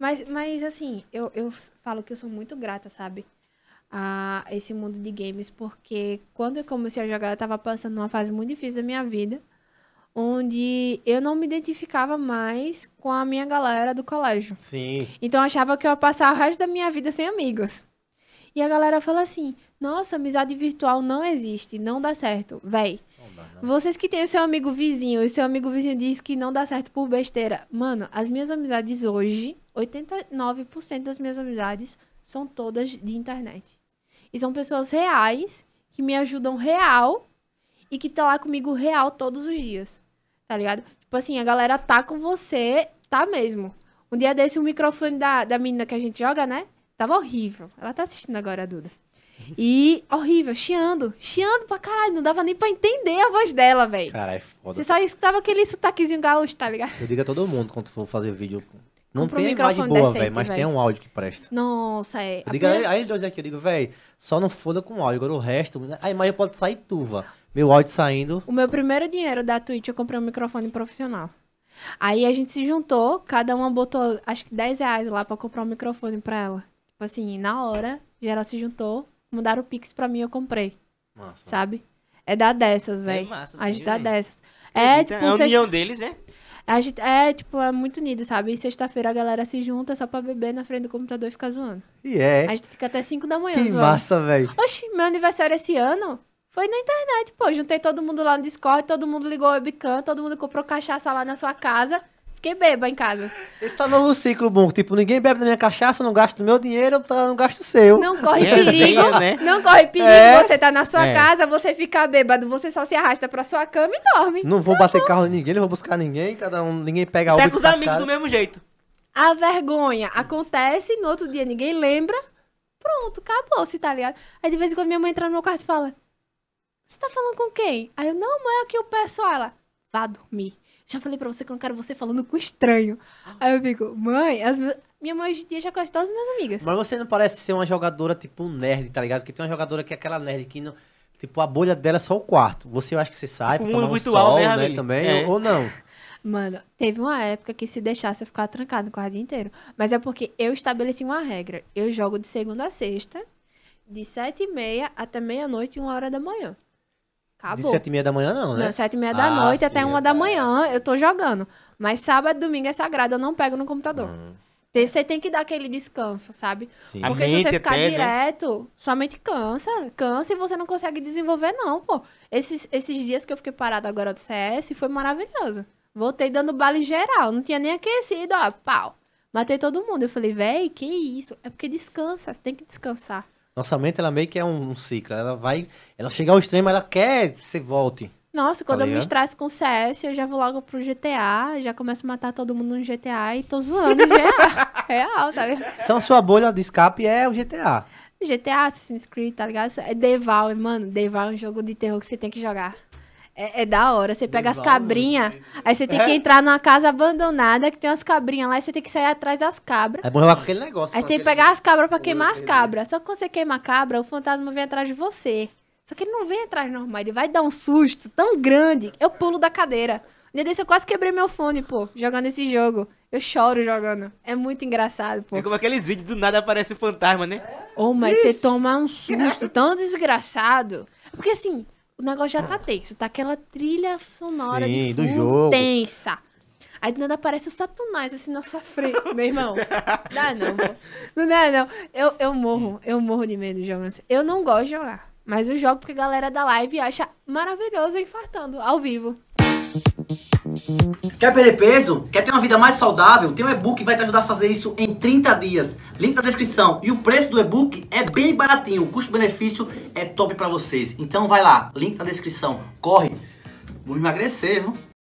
Mas, mas assim, eu, eu falo que eu sou muito grata, sabe? A esse mundo de games, porque quando eu comecei a jogar, eu tava passando uma fase muito difícil da minha vida, onde eu não me identificava mais com a minha galera do colégio. Sim. Então eu achava que eu ia passar o resto da minha vida sem amigos. E a galera fala assim: nossa, amizade virtual não existe, não dá certo. Véi, vocês que têm o seu amigo vizinho e seu amigo vizinho diz que não dá certo por besteira. Mano, as minhas amizades hoje, 89% das minhas amizades são todas de internet. E são pessoas reais, que me ajudam real e que tá lá comigo real todos os dias. Tá ligado? Tipo assim, a galera tá com você, tá mesmo. Um dia desse, o microfone da, da menina que a gente joga, né? Tava horrível. Ela tá assistindo agora, a Duda. E horrível, chiando. Chiando pra caralho. Não dava nem pra entender a voz dela, velho. Caralho, é foda. Você só escutava aquele sotaquezinho gaúcho, tá ligado? Eu digo a todo mundo quando for fazer vídeo. Não tem um imagem boa, velho, mas véio. tem um áudio que presta. Nossa, é. Eu digo, aí, eles dois aqui, eu digo, velho, só não foda com o áudio. Agora o resto, a imagem pode sair tuva. Meu áudio saindo. O meu primeiro dinheiro da Twitch, eu comprei um microfone profissional. Aí a gente se juntou, cada uma botou acho que 10 reais lá pra comprar um microfone pra ela. Tipo assim, na hora, geral se juntou, mandaram o Pix pra mim eu comprei. Nossa. Sabe? É da dessas, velho. É massa, sim, A gente dá dessas. É, é, tipo, a união deles, né? A gente, é, tipo, é muito unido, sabe? E sexta-feira a galera se junta só pra beber na frente do computador e ficar zoando. E yeah. é. A gente fica até 5 da manhã que zoando. Que massa, velho. Oxi, meu aniversário esse ano foi na internet, pô. Juntei todo mundo lá no Discord, todo mundo ligou o webcam, todo mundo comprou cachaça lá na sua casa. Fiquei beba em casa. E tá num ciclo bom, tipo, ninguém bebe da minha cachaça, não gasto meu dinheiro, eu não gasto o seu. Não corre é, perigo, né? não corre perigo, é. você tá na sua é. casa, você fica bêbado, você só se arrasta pra sua cama e dorme. Não vou tá bater bom. carro em ninguém, não vou buscar ninguém, cada um, ninguém pega outro. Uber. com os amigos do mesmo jeito. A vergonha acontece, no outro dia ninguém lembra, pronto, acabou-se, tá ligado? Aí de vez em quando minha mãe entra no meu quarto e fala, você tá falando com quem? Aí eu, não, mãe, é o que o pessoal, ela, vá dormir já falei pra você que eu não quero você falando com estranho. Aí eu fico, mãe, as minha mãe hoje em dia já conhece todas as minhas amigas. Mas você não parece ser uma jogadora tipo nerd, tá ligado? Porque tem uma jogadora que é aquela nerd que não. Tipo, a bolha dela é só o quarto. Você eu acho que você sai tipo, pra tomar um virtual, sol, né, né também, é. ou não. Mano, teve uma época que se deixasse eu ficava trancado no quarto inteiro. Mas é porque eu estabeleci uma regra. Eu jogo de segunda a sexta, de sete e meia até meia-noite e uma hora da manhã. Acabou. De sete e meia da manhã, não, né? Não, sete e meia da ah, noite sim, até é uma da manhã eu tô jogando. Mas sábado e domingo é sagrado, eu não pego no computador. Hum. Você tem que dar aquele descanso, sabe? Sim. Porque se você ficar até, né? direto, né? sua mente cansa, cansa e você não consegue desenvolver, não, pô. Esses, esses dias que eu fiquei parado agora do CS foi maravilhoso. Voltei dando bala em geral, não tinha nem aquecido, ó, pau. Matei todo mundo. Eu falei, véi, que isso? É porque descansa, você tem que descansar. Nossa mente, ela meio que é um, ciclo. Ela vai. Ela chega ao extremo, ela quer que você volte. Nossa, quando tá eu me estresse com CS, eu já vou logo pro GTA, já começo a matar todo mundo no GTA e tô zoando GTA. Real, tá vendo? Então sua bolha de escape é o GTA. GTA, Assassin's Creed, tá ligado? É Deval, mano, Deval é um jogo de terror que você tem que jogar. É, é da hora. Você pega as cabrinhas, aí você tem que é. entrar numa casa abandonada que tem umas cabrinhas lá e você tem que sair atrás das cabras. É bom lá com aquele negócio. Aí tem que pegar as cabras pra queimar as cabras. Só que quando você queima a cabra, o fantasma vem atrás de você. Só que ele não vem atrás normal, ele vai dar um susto tão grande. Eu pulo da cadeira. Um dia eu quase quebrei meu fone, pô, jogando esse jogo. Eu choro jogando. É muito engraçado, pô. É como aqueles vídeos do nada aparece o fantasma, né? Ô, oh, mas Ixi. você toma um susto tão desgraçado. Porque assim, o negócio já tá ah. tenso. Tá aquela trilha sonora Sim, de fundo, do jogo. tensa. Aí do nada aparece o Satanás assim na sua frente, meu irmão. Dá não, Não dá não. Eu, eu morro, eu morro de medo de jogar. Eu não gosto de jogar, mas eu jogo porque a galera da live acha maravilhoso infartando, ao vivo. Quer perder peso? Quer ter uma vida mais saudável? Tem um e-book que vai te ajudar a fazer isso em 30 dias. Link na descrição. E o preço do e-book é bem baratinho. O custo-benefício é top para vocês. Então vai lá, link na descrição. Corre. Vou emagrecer, viu?